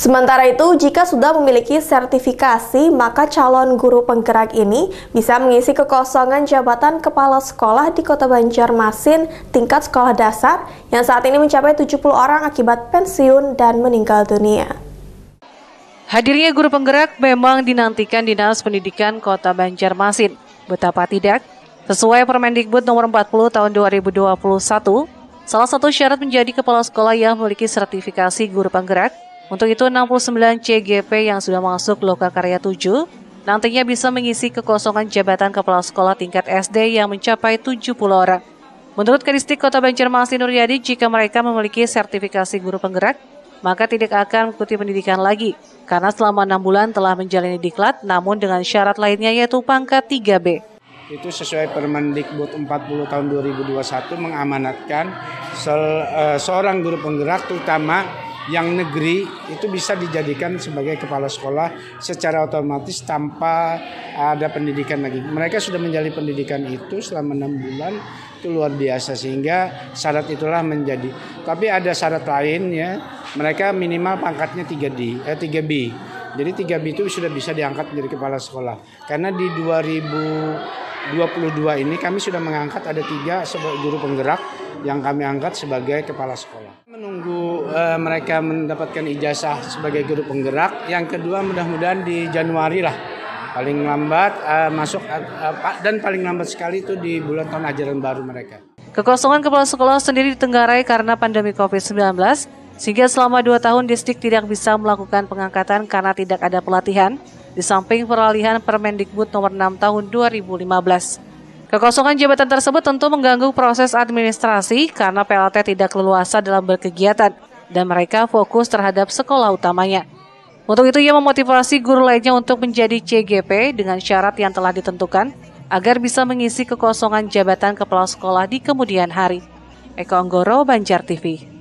Sementara itu, jika sudah memiliki sertifikasi, maka calon guru penggerak ini bisa mengisi kekosongan jabatan kepala sekolah di Kota Banjarmasin tingkat sekolah dasar yang saat ini mencapai 70 orang akibat pensiun dan meninggal dunia. Hadirnya guru penggerak memang dinantikan Dinas Pendidikan Kota Banjarmasin. Betapa tidak, sesuai Permendikbud nomor 40 tahun 2021, salah satu syarat menjadi kepala sekolah yang memiliki sertifikasi guru penggerak untuk itu 69 CGP yang sudah masuk Loka Karya 7 nantinya bisa mengisi kekosongan jabatan kepala sekolah tingkat SD yang mencapai 70 orang. Menurut Kadistik Kota Banjarmasin Nuryadi, jika mereka memiliki sertifikasi guru penggerak, maka tidak akan mengikuti pendidikan lagi karena selama enam bulan telah menjalani diklat namun dengan syarat lainnya yaitu pangkat 3B. Itu sesuai Permendikbud 40 tahun 2021 mengamanatkan se eh, seorang guru penggerak terutama yang negeri itu bisa dijadikan sebagai kepala sekolah secara otomatis tanpa ada pendidikan lagi. Mereka sudah menjalani pendidikan itu selama enam bulan itu luar biasa sehingga syarat itulah menjadi. Tapi ada syarat lain ya, mereka minimal pangkatnya 3D, eh 3B. Jadi 3B itu sudah bisa diangkat menjadi kepala sekolah. Karena di 2022 ini kami sudah mengangkat ada tiga sebagai guru penggerak yang kami angkat sebagai kepala sekolah. Menunggu uh, mereka mendapatkan ijazah sebagai guru penggerak. Yang kedua mudah-mudahan di Januari lah paling lambat uh, masuk uh, dan paling lambat sekali itu di bulan tahun ajaran baru mereka. Kekosongan kepala sekolah sendiri ditenggarai karena pandemi COVID-19 sehingga selama dua tahun distrik tidak bisa melakukan pengangkatan karena tidak ada pelatihan di samping peralihan Permendikbud nomor 6 tahun 2015. Kekosongan jabatan tersebut tentu mengganggu proses administrasi karena PLT tidak leluasa dalam berkegiatan dan mereka fokus terhadap sekolah utamanya. Untuk itu ia memotivasi guru lainnya untuk menjadi CGP dengan syarat yang telah ditentukan agar bisa mengisi kekosongan jabatan kepala sekolah di kemudian hari. Eko Anggoro, Banjar TV.